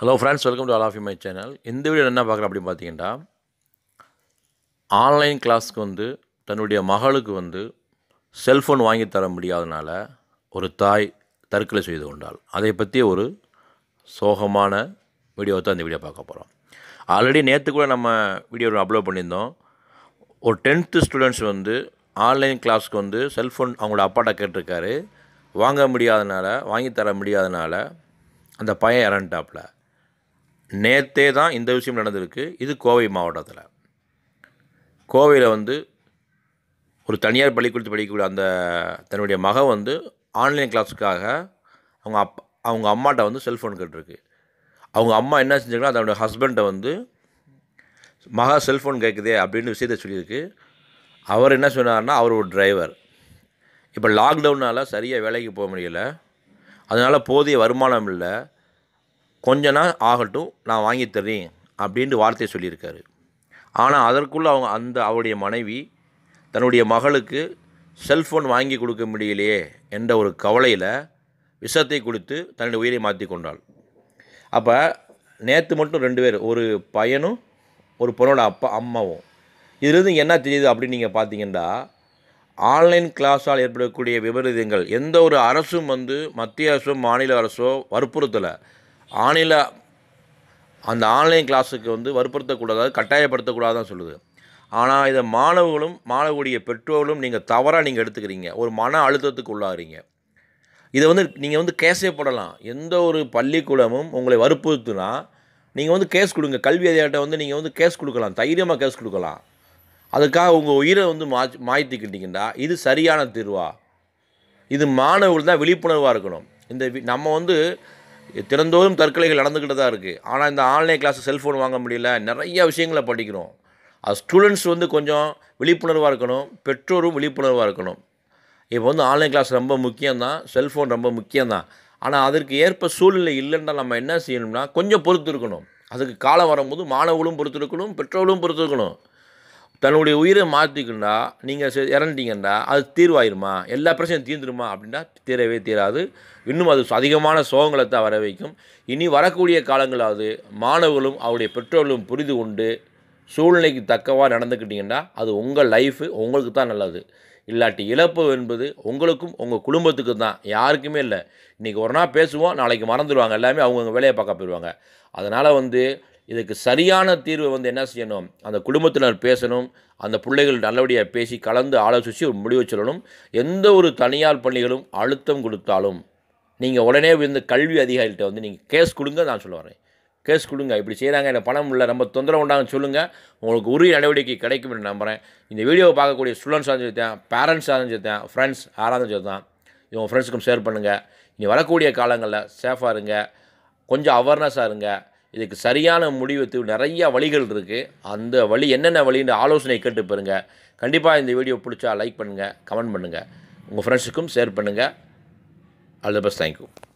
hello friends welcome to all of my channel இந்த video என்ன பார்க்குறேன் அப்படின்னு பார்த்தீங்கன்னா ஆன்லைன் கிளாஸ்க்கு வந்து தன்னுடைய மகளுக்கு வந்து செல்ஃபோன் வாங்கி தர முடியாதனால ஒரு தாய் தற்கொலை செய்து கொண்டாள் அதை பற்றி ஒரு சோகமான வீடியோவை தான் இந்த வீடியோ பார்க்க போகிறோம் ஆல்ரெடி நேற்று கூட நம்ம வீடியோ அப்லோட் பண்ணியிருந்தோம் ஒரு டென்த்து ஸ்டூடெண்ட்ஸ் வந்து ஆன்லைன் கிளாஸ்க்கு வந்து செல்ஃபோன் அவங்களோட அப்பாட்ட கேட்டிருக்காரு வாங்க முடியாதனால வாங்கி தர முடியாதனால அந்த பையன் இறண்டாப்பில் நேற்றே தான் இந்த விஷயம் நடந்திருக்கு இது கோவை மாவட்டத்தில் கோவையில் வந்து ஒரு தனியார் பள்ளிக்கூடத்தில் படிக்கக்கூடிய அந்த தன்னுடைய மகன் வந்து ஆன்லைன் கிளாஸுக்காக அவங்க அப் அவங்க அம்மாட்ட வந்து செல்ஃபோன் கேட்டிருக்கு அவங்க அம்மா என்ன செஞ்சுருக்குன்னா அதனுடைய ஹஸ்பண்டை வந்து மகா செல்ஃபோன் கேட்குதே அப்படின்னு விஷயத்த சொல்லியிருக்கு அவர் என்ன சொன்னார்னா அவர் ஒரு டிரைவர் இப்போ லாக்டவுனால் சரியாக வேலைக்கு போக முடியல அதனால் போதிய வருமானம் இல்லை கொஞ்ச நாள் ஆகட்டும் நான் வாங்கி தர்றேன் அப்படின்ட்டு வார்த்தையை சொல்லியிருக்காரு ஆனால் அதற்குள்ளே அவங்க அந்த அவருடைய மனைவி தன்னுடைய மகளுக்கு செல்ஃபோன் வாங்கி கொடுக்க முடியலையே என்ற ஒரு கவலையில் விஷத்தை கொடுத்து தன்னுடைய உயிரை மாற்றி கொண்டாள் அப்போ நேற்று மட்டும் ரெண்டு பேர் ஒரு பையனும் ஒரு பொண்ணோட அப்பா அம்மாவும் இதுலேருந்து என்ன தெரியுது அப்படின்னு நீங்கள் பார்த்தீங்கன்னா ஆன்லைன் கிளாஸால் ஏற்படக்கூடிய விபரீதங்கள் எந்த ஒரு அரசும் வந்து மத்திய அரசோ மாநில அரசோ வற்புறுத்தலை ஆன்லைனில் அந்த ஆன்லைன் கிளாஸுக்கு வந்து வற்புறுத்தக்கூடாது கட்டாயப்படுத்தக்கூடாதுன்னு சொல்லுது ஆனால் இதை மாணவர்களும் மாணவர்களுடைய பெற்றோர்களும் நீங்கள் தவறாக நீங்கள் எடுத்துக்கிறீங்க ஒரு மன அழுத்தத்துக்கு உள்ளாகிறீங்க இதை வந்து நீங்கள் வந்து கேஸே போடலாம் எந்த ஒரு பள்ளிக்கூடமும் உங்களை வற்புறுத்துனா நீங்கள் வந்து கேஸ் கொடுங்க கல்வி அதிகாரிட்ட வந்து நீங்கள் வந்து கேஸ் கொடுக்கலாம் தைரியமாக கேஸ் கொடுக்கலாம் அதுக்காக உங்கள் உயிரை வந்து மா மாய்த்திக்கிட்டீங்கன்னா இது சரியான தீர்வா இது மாணவர்கள் தான் விழிப்புணர்வாக இருக்கணும் இந்த நம்ம வந்து திறந்தோறும் தற்கொலைகள் நடந்துக்கிட்டு தான் இருக்குது ஆனால் இந்த ஆன்லைன் கிளாஸ் செல்ஃபோன் வாங்க முடியல நிறைய விஷயங்களை படிக்கிறோம் அது ஸ்டூடெண்ட்ஸ் வந்து கொஞ்சம் விழிப்புணர்வாக இருக்கணும் பெற்றோரும் விழிப்புணர்வாக இருக்கணும் இப்போ வந்து ஆன்லைன் கிளாஸ் ரொம்ப முக்கியம்தான் செல்ஃபோன் ரொம்ப முக்கியம்தான் ஆனால் அதற்கு ஏற்ப சூழ்நிலை இல்லைன்னா நம்ம என்ன செய்யணும்னா கொஞ்சம் பொறுத்து இருக்கணும் அதுக்கு காலம் வரும்போது மாணவர்களும் பொறுத்து இருக்கணும் பெற்றோர்களும் பொறுத்து இருக்கணும் தன்னுடைய உயிரை மாற்றிக்கண்டா நீங்கள் இறந்துட்டீங்கண்டா அது தீர்வாயிருமா எல்லா பிரச்சனையும் தீர்ந்துருமா அப்படின்னா தீரவே தீராது இன்னும் அது அதிகமான சோகங்களை தான் வர வைக்கும் இனி வரக்கூடிய காலங்களாவது மாணவர்களும் அவருடைய பெற்றோர்களும் புரிந்து கொண்டு சூழ்நிலைக்கு தக்கவாக நடந்துக்கிட்டிங்கன்னா அது உங்கள் லைஃபு உங்களுக்கு தான் நல்லது இல்லாட்டி இழப்பு என்பது உங்களுக்கும் உங்கள் குடும்பத்துக்கு தான் யாருக்குமே இல்லை இன்றைக்கி ஒரு நாள் பேசுவோம் நாளைக்கு மறந்துடுவாங்க எல்லாமே அவங்கவுங்க வேலையை பார்க்க போயிடுவாங்க அதனால் வந்து இதுக்கு சரியான தீர்வை வந்து என்ன செய்யணும் அந்த குடும்பத்தினர் பேசணும் அந்த பிள்ளைகள் நல்லபடியாக பேசி கலந்து ஆலோசித்து ஒரு முடிவு சொல்லணும் எந்த ஒரு தனியார் பள்ளிகளும் அழுத்தம் கொடுத்தாலும் நீங்கள் உடனே இந்த கல்வி அதிகாரிகிட்ட வந்து நீங்கள் கேஸ் கொடுங்க நான் சொல்ல கேஸ் கொடுங்க இப்படி செய்கிறாங்க எனக்கு பணம் இல்லை ரொம்ப தொந்தரவு உண்டாங்கன்னு சொல்லுங்கள் உங்களுக்கு உரிய நடவடிக்கை கிடைக்கும் என்று நம்புகிறேன் இந்த வீடியோவை பார்க்கக்கூடிய ஸ்டூடெண்ட்ஸ் இருந்துருத்தேன் பேரண்ட்ஸ் இருந்துருத்தேன் ஃப்ரெண்ட்ஸ் யாராக இவங்க ஃப்ரெண்ட்ஸுக்கும் ஷேர் பண்ணுங்கள் இனி வரக்கூடிய காலங்களில் சேஃபாக இருங்க கொஞ்சம் அவேர்னஸாக இருங்க இதுக்கு சரியான முடிவு நிறையா வழிகள் இருக்குது அந்த வழி என்னென்ன வழின்னு ஆலோசனை கேட்டு பாருங்க கண்டிப்பாக இந்த வீடியோ பிடிச்சா லைக் பண்ணுங்கள் கமெண்ட் பண்ணுங்கள் உங்கள் ஃப்ரெண்ட்ஸுக்கும் ஷேர் பண்ணுங்கள் ஆல் த பெஸ்ட் தேங்க்யூ